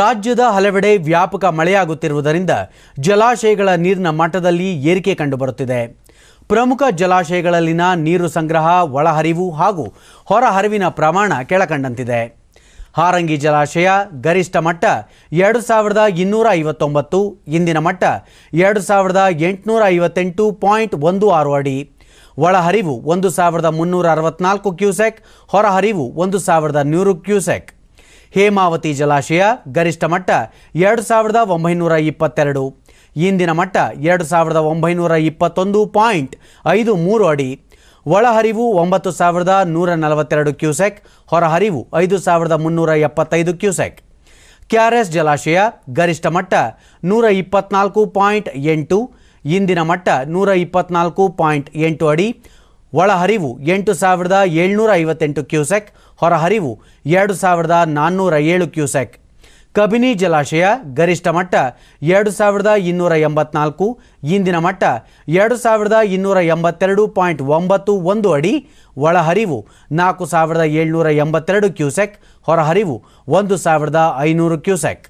ರಾಜ್ಯದ ಹಲವೆಡೆ ವ್ಯಾಪಕ ಮಳೆಯಾಗುತ್ತಿರುವುದರಿಂದ ಜಲಾಶಯಗಳ ನೀರಿನ ಮಟ್ಟದಲ್ಲಿ ಏರಿಕೆ ಕಂಡುಬರುತ್ತಿದೆ ಪ್ರಮುಖ ಜಲಾಶಯಗಳಲ್ಲಿನ ನೀರು ಸಂಗ್ರಹ ಒಳಹರಿವು ಹಾಗೂ ಹೊರಹರಿವಿನ ಪ್ರಮಾಣ ಕೆಳಕಂಡಂತಿದೆ ಹಾರಂಗಿ ಜಲಾಶಯ ಗರಿಷ್ಠ ಮಟ್ಟ ಎರಡು ಸಾವಿರದ ಇನ್ನೂರ ಐವತ್ತೊಂಬತ್ತು ಇಂದಿನ ಮಟ್ಟ ಎರಡು ಸಾವಿರದ ಎಂಟುನೂರ ಐವತ್ತೆಂಟು ಪಾಯಿಂಟ್ ಒಂದು ಆರು ಅಡಿ ಒಳಹರಿವು ಒಂದು ಸಾವಿರದ ಮುನ್ನೂರ ಅರವತ್ನಾಲ್ಕು ಕ್ಯೂಸೆಕ್ ಹೊರಹರಿವು ಒಂದು ಸಾವಿರದ ನೂರು ಕ್ಯೂಸೆಕ್ ಹೇಮಾವತಿ ಜಲಾಶಯ ಗರಿಷ್ಠ ಮಟ್ಟ ಎರಡು ಸಾವಿರದ ಒಂಬೈನೂರ ಇಪ್ಪತ್ತೆರಡು ಇಂದಿನ ಮಟ್ಟ ಎರಡು ಸಾವಿರದ ಒಂಬೈನೂರ ಇಪ್ಪತ್ತೊಂದು ಪಾಯಿಂಟ್ ಐದು ಮೂರು ಅಡಿ ಒಳಹರಿವು ಒಂಬತ್ತು ಸಾವಿರದ ನೂರ ನಲವತ್ತೆರಡು ಕ್ಯೂಸೆಕ್ ಹೊರಹರಿವು ಐದು ಸಾವಿರದ ಮುನ್ನೂರ ಎಪ್ಪತ್ತೈದು ಕ್ಯೂಸೆಕ್ ಕ್ಯಾರೆಸ್ ಜಲಾಶಯ ಗರಿಷ್ಠ ಮಟ್ಟ ನೂರ ಇಪ್ಪತ್ನಾಲ್ಕು ಪಾಯಿಂಟ್ ಎಂಟು ಇಂದಿನ ಮಟ್ಟ ನೂರ ಇಪ್ಪತ್ನಾಲ್ಕು ಪಾಯಿಂಟ್ ಎಂಟು ಅಡಿ ಒಳಹರಿವು ಎಂಟು ಸಾವಿರದ ಏಳ್ನೂರ ಐವತ್ತೆಂಟು ಕ್ಯೂಸೆಕ್ ಹೊರಹರಿವು ಎರಡು ಸಾವಿರದ ನಾನ್ನೂರ ಏಳು ಕ್ಯೂಸೆಕ್ ಕಬಿನಿ ಜಲಾಶಯ ಗರಿಷ್ಠ ಮಟ್ಟ ಎರಡು ಸಾವಿರದ ಇನ್ನೂರ ಎಂಬತ್ನಾಲ್ಕು ಇಂದಿನ ಮಟ್ಟ ಎರಡು ಸಾವಿರದ ಇನ್ನೂರ ಎಂಬತ್ತೆರಡು ಪಾಯಿಂಟ್ ಒಂಬತ್ತು ಒಂದು ಅಡಿ ಒಳಹರಿವು ನಾಲ್ಕು ಸಾವಿರದ ಏಳ್ನೂರ ಎಂಬತ್ತೆರಡು ಕ್ಯೂಸೆಕ್ ಹೊರಹರಿವು ಒಂದು ಸಾವಿರದ ಐನೂರು ಕ್ಯೂಸೆಕ್